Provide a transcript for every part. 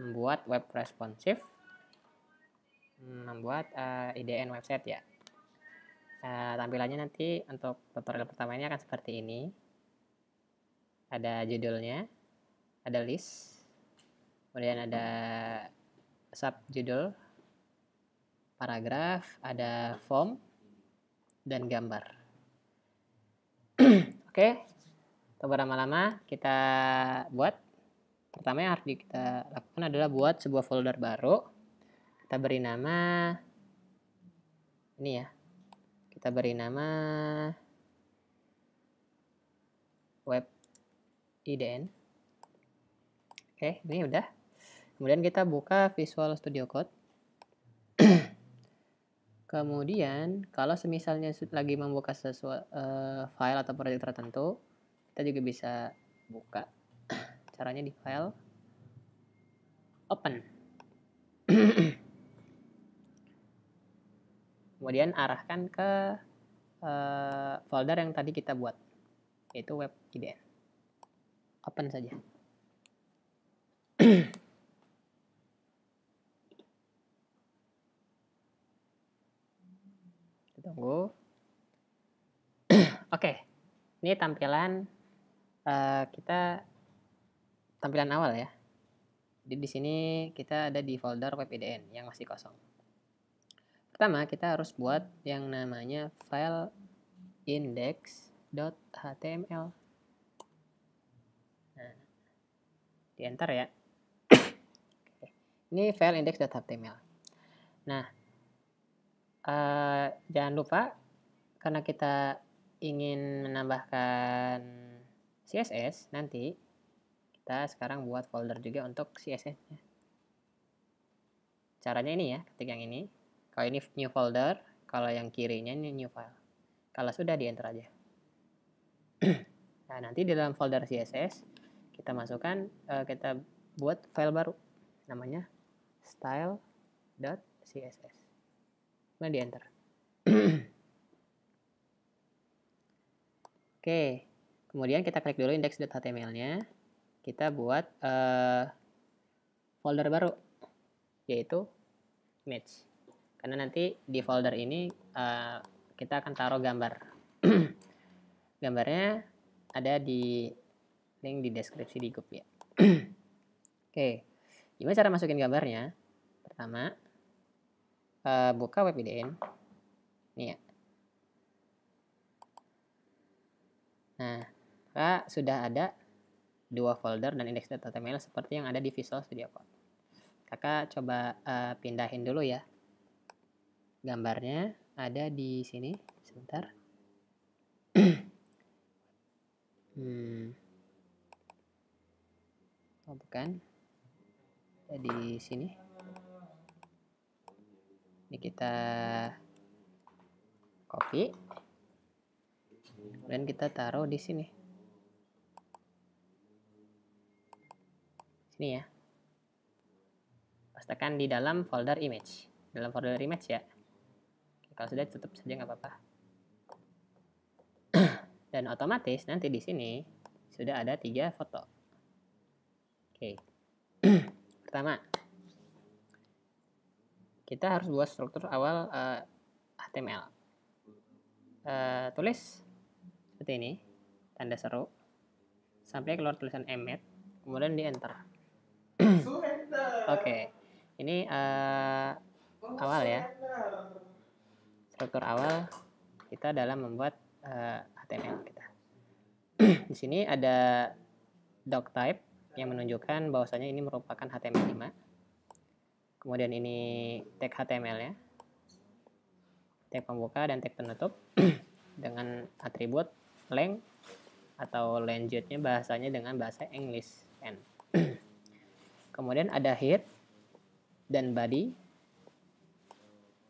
membuat web responsif membuat uh, eh, IDN website ya uh, tampilannya nanti untuk tutorial pertama ini akan seperti ini ada judulnya ada list kemudian ada sub judul, paragraf ada form dan gambar oke okay. Tak berlama lama kita buat Pertama yang harus kita lakukan adalah buat sebuah folder baru. Kita beri nama ini ya. Kita beri nama web IDN. Oke, ini udah. Kemudian kita buka Visual Studio Code. Kemudian, kalau semisalnya lagi membuka sesuatu uh, eh, file atau proyek tertentu, kita juga bisa buka caranya di file open. Kemudian arahkan ke uh, folder yang tadi kita buat, yaitu web IDN. Open saja. kita Tunggu. Oke, okay. ini tampilan uh, kita tampilan awal ya. Di, di sini kita ada di folder webidn yang masih kosong. Pertama, kita harus buat yang namanya file index.html. Nah, di enter ya. Ini file index.html. Nah, uh, jangan lupa karena kita ingin menambahkan CSS nanti kita sekarang buat folder juga untuk CSS-nya. Caranya ini ya, ketik yang ini. Kalau ini new folder, kalau yang kirinya ini new file. Kalau sudah di enter aja. nah, nanti di dalam folder CSS kita masukkan eh, kita buat file baru namanya style.css. Kemudian di enter. Oke, kemudian kita klik dulu index.html-nya kita buat uh, folder baru yaitu match karena nanti di folder ini uh, kita akan taruh gambar gambarnya ada di link di deskripsi di grup ya oke okay. gimana cara masukin gambarnya pertama uh, buka IDN. ini ya nah sudah ada dua folder dan index.html seperti yang ada di Visual Studio Code. Kakak coba uh, pindahin dulu ya. Gambarnya ada di sini, sebentar. hmm. Oh, bukan. Ada di sini. Ini kita copy. Kemudian kita taruh di sini. Ini ya. Pastikan di dalam folder image. Dalam folder image ya. Oke, kalau sudah tutup saja nggak apa-apa. Dan otomatis nanti di sini sudah ada tiga foto. Oke. Pertama, kita harus buat struktur awal uh, HTML. Uh, tulis seperti ini, tanda seru, sampai keluar tulisan emmet, kemudian di enter. Oke. Okay. Ini uh, awal ya. Struktur awal kita dalam membuat uh, eh, HTML kita. Di sini ada doc type yang menunjukkan bahwasanya ini merupakan HTML5. Kemudian ini tag html ya. Tag pembuka dan tag penutup dengan atribut length atau lanjutnya bahasanya dengan bahasa English n. Kemudian ada head dan body.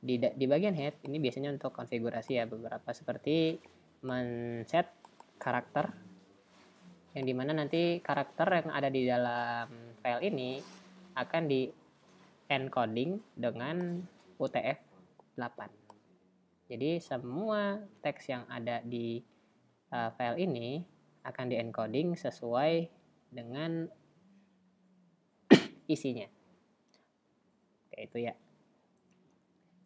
Di, di bagian head, ini biasanya untuk konfigurasi ya, beberapa seperti men-set karakter, yang dimana nanti karakter yang ada di dalam file ini akan di encoding dengan UTF-8. Jadi semua teks yang ada di uh, file ini akan di encoding sesuai dengan isinya. Kayak itu ya.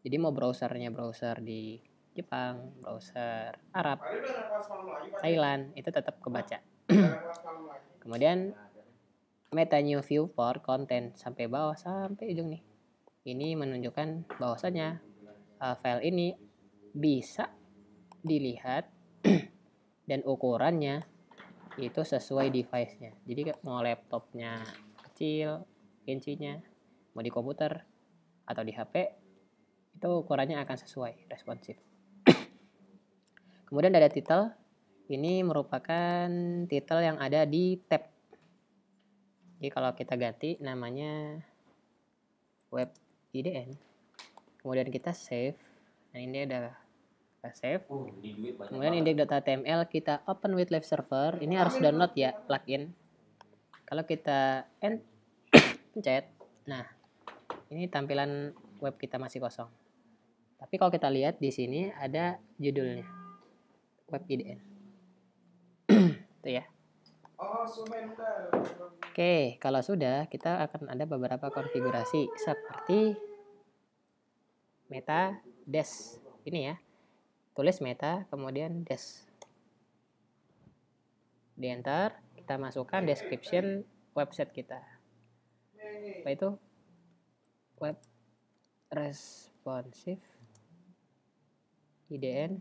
Jadi mau browsernya browser di Jepang, browser Arab, Thailand, itu tetap kebaca. Kemudian nah, meta new view for content sampai bawah sampai ujung nih. Ini menunjukkan bahwasanya uh, file ini bisa dilihat dan ukurannya itu sesuai device-nya. Jadi mau laptopnya kecil, kuncinya mau di komputer atau di HP itu ukurannya akan sesuai responsif. Kemudian ada titel. Ini merupakan titel yang ada di tab. Jadi kalau kita ganti namanya web IDN. Kemudian kita save. Nah ini ada save. Uh, Kemudian index.html kita open with live server. Ini harus download ya plugin. Kalau kita enter pencet nah ini tampilan web kita masih kosong tapi kalau kita lihat di sini ada judulnya web IDN itu ya oh, Oke, kalau sudah kita akan ada beberapa konfigurasi seperti meta dash ini ya. Tulis meta kemudian dash. Di enter, kita masukkan description website kita apa itu web responsive IDN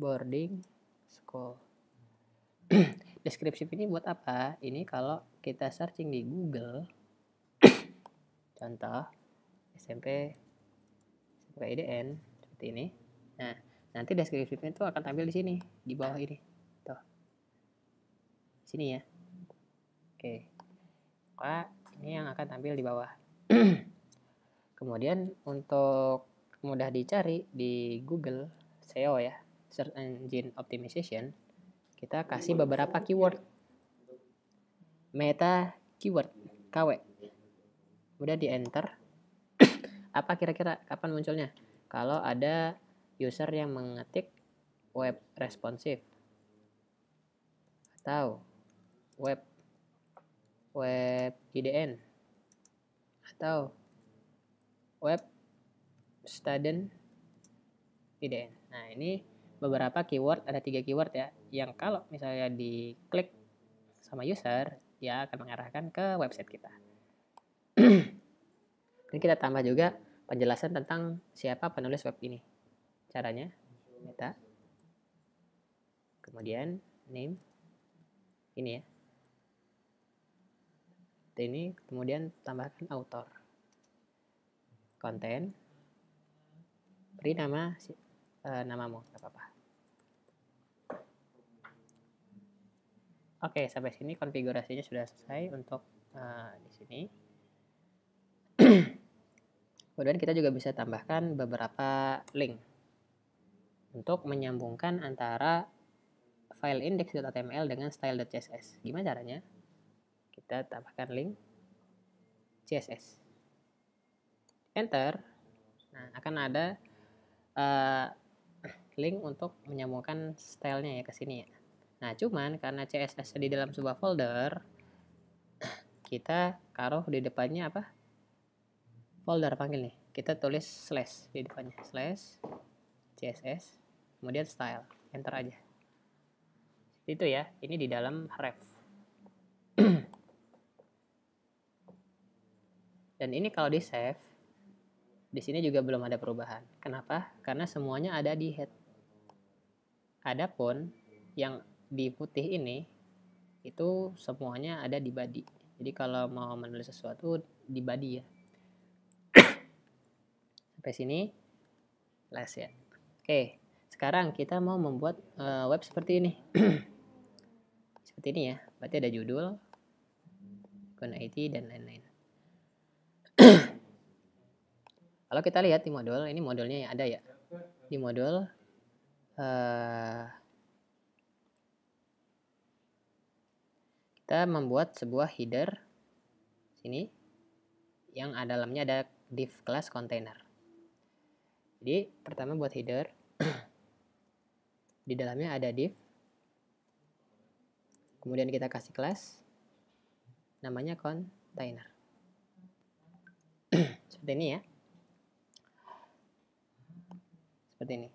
boarding school deskripsi ini buat apa ini kalau kita searching di Google contoh SMP SMP IDN seperti ini nah nanti deskripsi itu akan tampil di sini di bawah ini tuh sini ya oke okay. Pak ini yang akan tampil di bawah kemudian untuk mudah dicari di Google SEO ya search engine optimization kita kasih beberapa keyword meta keyword KW udah di enter apa kira-kira kapan munculnya kalau ada user yang mengetik web responsif atau web web IDN atau web student IDN. Nah, ini beberapa keyword, ada tiga keyword ya, yang kalau misalnya diklik sama user, dia akan mengarahkan ke website kita. ini kita tambah juga penjelasan tentang siapa penulis web ini. Caranya, meta, kemudian name, ini ya, ini kemudian tambahkan author konten beri nama e, namamu nggak apa-apa oke sampai sini konfigurasinya sudah selesai untuk e, di sini kemudian kita juga bisa tambahkan beberapa link untuk menyambungkan antara file index.html dengan style.css gimana caranya kita tambahkan link CSS enter nah akan ada uh, link untuk menyambungkan stylenya ya ke sini ya nah cuman karena CSS di dalam sebuah folder kita taruh di depannya apa folder panggil nih kita tulis slash di depannya slash CSS kemudian style enter aja itu ya ini di dalam ref Dan ini kalau di save, di sini juga belum ada perubahan. Kenapa? Karena semuanya ada di head. Adapun yang di putih ini itu semuanya ada di body. Jadi kalau mau menulis sesuatu di body ya. Sampai sini last ya. Oke, sekarang kita mau membuat uh, web seperti ini. seperti ini ya. Berarti ada judul, icon IT dan lain-lain. Kalau kita lihat di modul, ini modulnya yang ada ya. Di modul uh, kita membuat sebuah header sini yang ada dalamnya ada div class container. Jadi pertama buat header di dalamnya ada div kemudian kita kasih kelas namanya container seperti ini ya seperti ini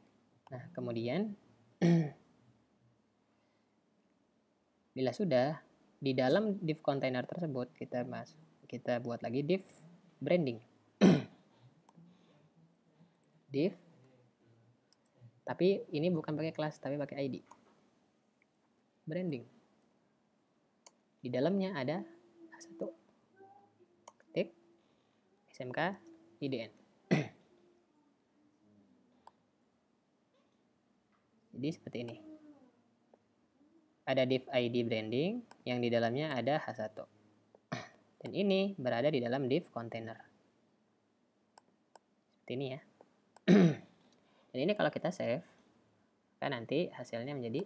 nah kemudian bila sudah di dalam div container tersebut kita masuk kita buat lagi div branding div tapi ini bukan pakai kelas tapi pakai ID branding di dalamnya ada satu ketik smk idn Jadi seperti ini. Ada div ID branding yang di dalamnya ada H1. Dan ini berada di dalam div container. Seperti ini ya. Dan ini kalau kita save, kan nanti hasilnya menjadi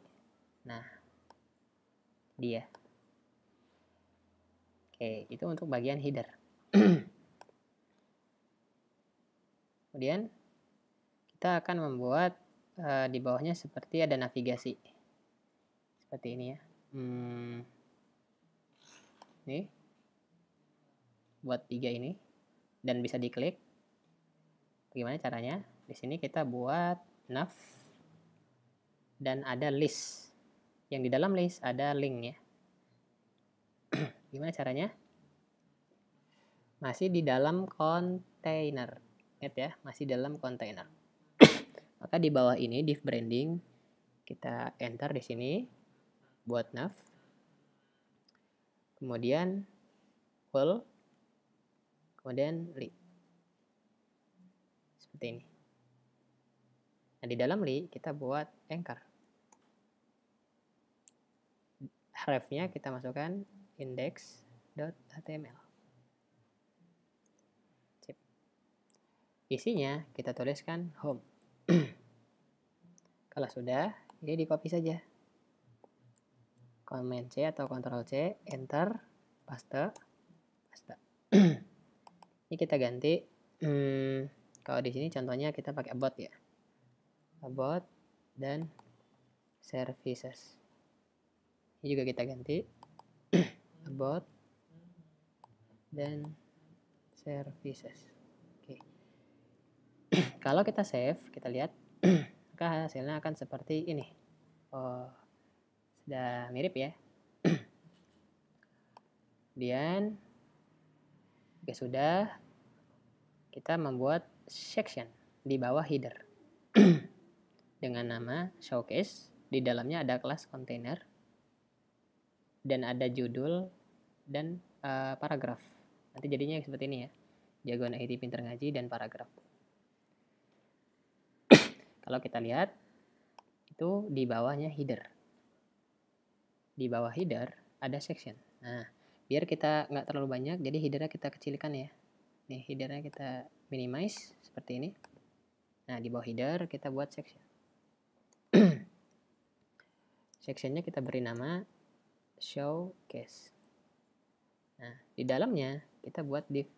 nah dia. Oke, itu untuk bagian header. Kemudian kita akan membuat uh, di bawahnya seperti ada navigasi seperti ini ya hmm. buat tiga ini dan bisa diklik gimana caranya di sini kita buat nav dan ada list yang di dalam list ada link ya gimana caranya masih di dalam container ingat ya masih dalam container. Maka di bawah ini div branding kita enter di sini buat nav. Kemudian full kemudian li. Seperti ini. Nah, di dalam li kita buat anchor. Refnya kita masukkan index.html. Isinya kita tuliskan home. Kalau sudah, jadi ya di copy saja. Command C atau Ctrl C, Enter, paste, paste. Ini kita ganti. Hmm, kalau di sini contohnya kita pakai about ya. About dan services. Ini juga kita ganti. about dan services. Kalau kita save, kita lihat, maka hasilnya akan seperti ini. Oh, sudah mirip ya. Kemudian, oke sudah, kita membuat section di bawah header dengan nama showcase. Di dalamnya ada kelas container dan ada judul dan uh, paragraf. Nanti jadinya seperti ini ya. Jagoan IT pinter ngaji dan paragraf. Kalau kita lihat, itu di bawahnya header. Di bawah header ada section. Nah, biar kita nggak terlalu banyak, jadi headernya kita kecilkan ya. Nih, headernya kita minimize seperti ini. Nah, di bawah header kita buat section. Sectionnya kita beri nama showcase. Nah, di dalamnya kita buat div.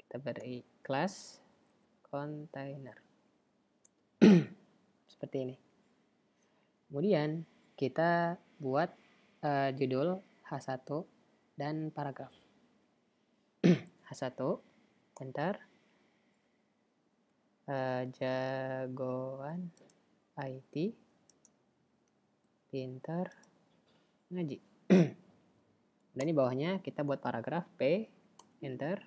Kita beri class container. seperti ini. Kemudian kita buat uh, judul H1 dan paragraf. H1, enter. Uh, jagoan IT pinter ngaji. dan di bawahnya kita buat paragraf P, enter.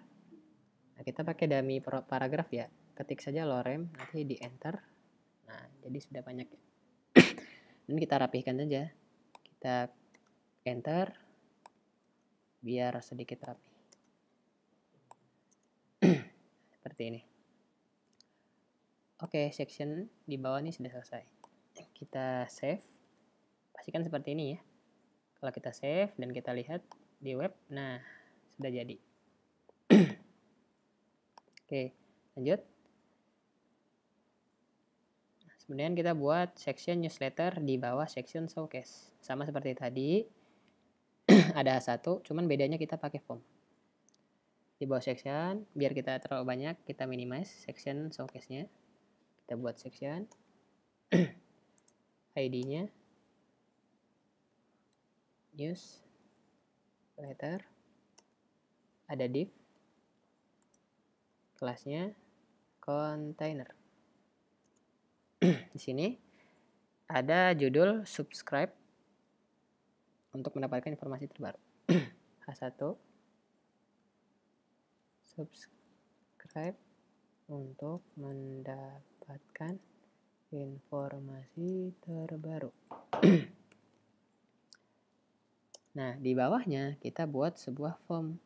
Nah, kita pakai dummy paragraf ya. Ketik saja lorem, nanti di enter jadi sudah banyak ya ini kita rapihkan saja kita enter biar sedikit rapi seperti ini oke okay, section di bawah ini sudah selesai kita save pastikan seperti ini ya kalau kita save dan kita lihat di web nah sudah jadi oke okay, lanjut Kemudian kita buat section newsletter di bawah section showcase. Sama seperti tadi, ada satu, cuman bedanya kita pakai form. Di bawah section, biar kita terlalu banyak, kita minimize section showcase-nya. Kita buat section. ID-nya. News. Letter. Ada div. Kelasnya. Container. di sini ada judul subscribe untuk mendapatkan informasi terbaru. H1 subscribe untuk mendapatkan informasi terbaru. nah, di bawahnya kita buat sebuah form.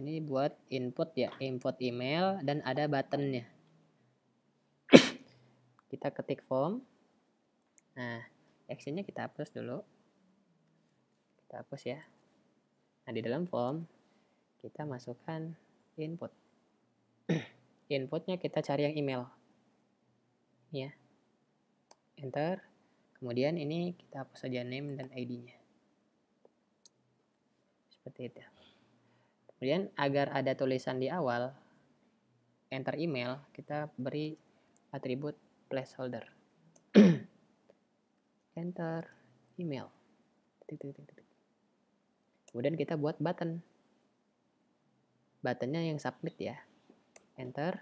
Ini buat input ya, input email dan ada buttonnya kita ketik form nah actionnya kita hapus dulu kita hapus ya nah di dalam form kita masukkan input inputnya kita cari yang email ya enter kemudian ini kita hapus saja name dan id-nya seperti itu kemudian agar ada tulisan di awal enter email kita beri atribut placeholder enter email kemudian kita buat button buttonnya yang submit ya enter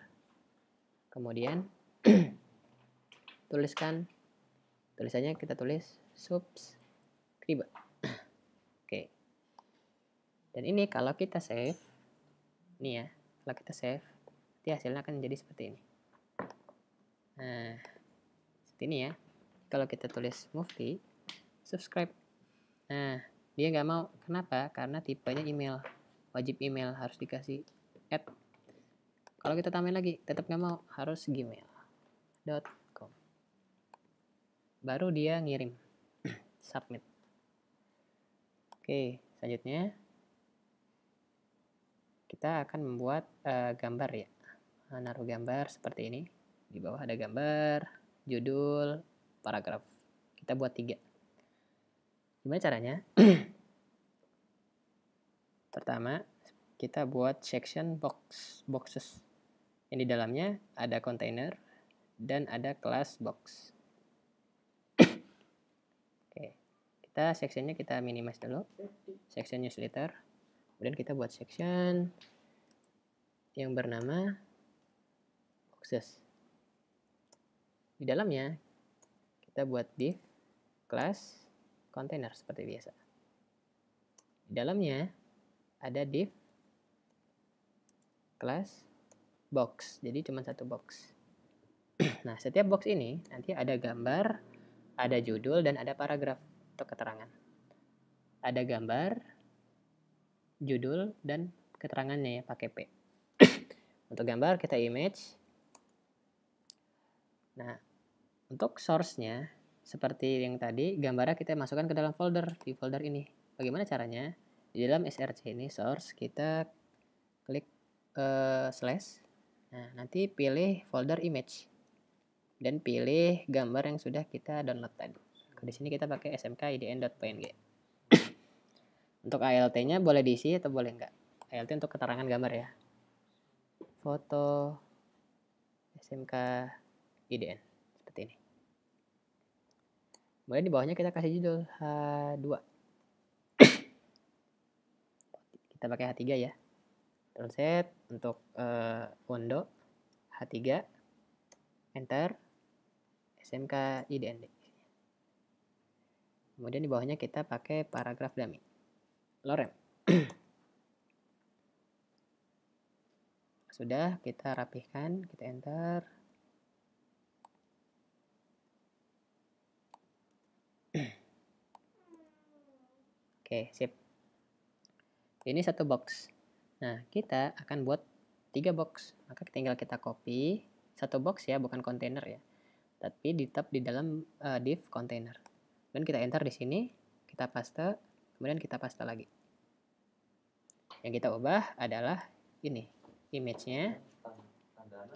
kemudian tuliskan tulisannya kita tulis subscribe oke okay. dan ini kalau kita save ini ya kalau kita save dia hasilnya akan jadi seperti ini Nah, seperti ini ya. Kalau kita tulis Mufti, subscribe. Nah, dia nggak mau. Kenapa? Karena tipenya email. Wajib email harus dikasih add. Kalau kita tambahin lagi, tetap nggak mau. Harus gmail.com. Baru dia ngirim. Submit. Oke, selanjutnya kita akan membuat uh, gambar ya. Naruh gambar seperti ini. Di bawah ada gambar, judul, paragraf. Kita buat tiga. Gimana caranya? Pertama, kita buat section box boxes. Yang di dalamnya ada container dan ada class box. Oke, kita sectionnya kita minimize dulu. Section newsletter. Kemudian kita buat section yang bernama boxes. Di dalamnya, kita buat div class container seperti biasa. Di dalamnya, ada div class box. Jadi cuma satu box. nah, setiap box ini nanti ada gambar, ada judul, dan ada paragraf atau keterangan. Ada gambar, judul, dan keterangannya ya pakai P. Untuk gambar kita image. Nah, untuk source-nya, seperti yang tadi, gambarnya kita masukkan ke dalam folder, di folder ini. Bagaimana caranya? Di dalam src ini, source, kita klik uh, slash. Nah, nanti pilih folder image. Dan pilih gambar yang sudah kita download tadi. Di sini kita pakai smkidn.png. untuk ALT-nya boleh diisi atau boleh enggak? ALT untuk keterangan gambar ya. Foto SMK IDN kemudian di bawahnya kita kasih judul H2 kita pakai H3 ya control set untuk uh, eh, window H3 enter SMK IDND kemudian di bawahnya kita pakai paragraf dummy lorem sudah kita rapihkan kita enter Oke, sip. Ini satu box. Nah, kita akan buat tiga box. Maka tinggal kita copy satu box ya, bukan container ya. Tapi di tab di dalam uh, div container. Kemudian kita enter di sini, kita paste, kemudian kita paste lagi. Yang kita ubah adalah ini, image-nya.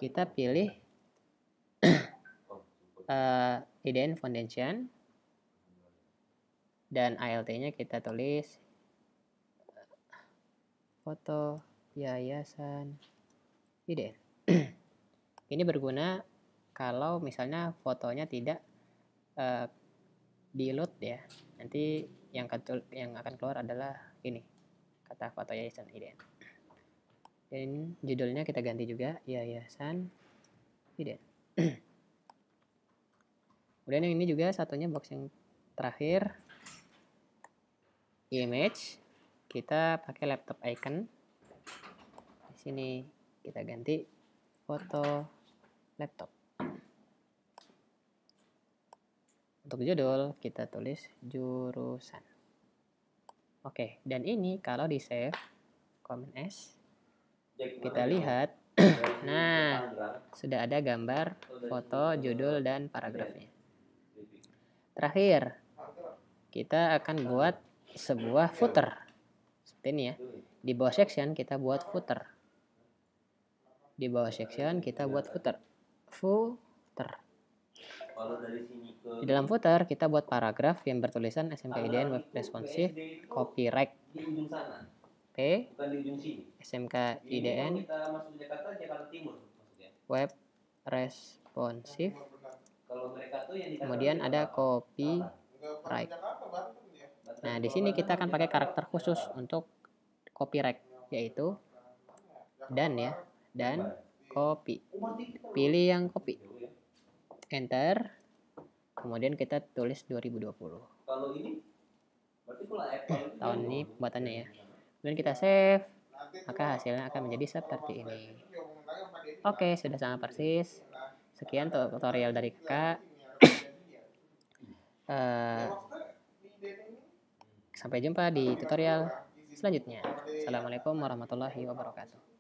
Kita pilih uh, eh, IDN Foundation dan ALT-nya kita tulis foto yayasan ide. Ini berguna kalau misalnya fotonya tidak uh, eh, di load ya. Nanti yang ketul, yang akan keluar adalah ini kata foto yayasan ide. Dan judulnya kita ganti juga yayasan ide. Kemudian yang ini juga satunya box yang terakhir image kita pakai laptop icon di sini kita ganti foto laptop untuk judul kita tulis jurusan oke dan ini kalau di save command s kita lihat nah sudah ada gambar foto judul dan paragrafnya terakhir kita akan buat sebuah ya. footer seperti ini ya di bawah section kita buat footer di bawah section kita buat footer footer di dalam footer kita buat paragraf yang bertulisan IDN ah, web responsif copyright P IDN web responsif kemudian ada copyright Nah, di sini kita akan pakai karakter khusus untuk copyright yaitu dan ya, dan copy. Pilih yang copy. Enter. Kemudian kita tulis 2020. tahun ini pembuatannya ya. Kemudian kita save, maka hasilnya akan menjadi seperti ini. Oke, sudah sangat persis. Sekian tutorial dari Kakak. uh, eh, Sampai jumpa di tutorial selanjutnya. Assalamualaikum warahmatullahi wabarakatuh.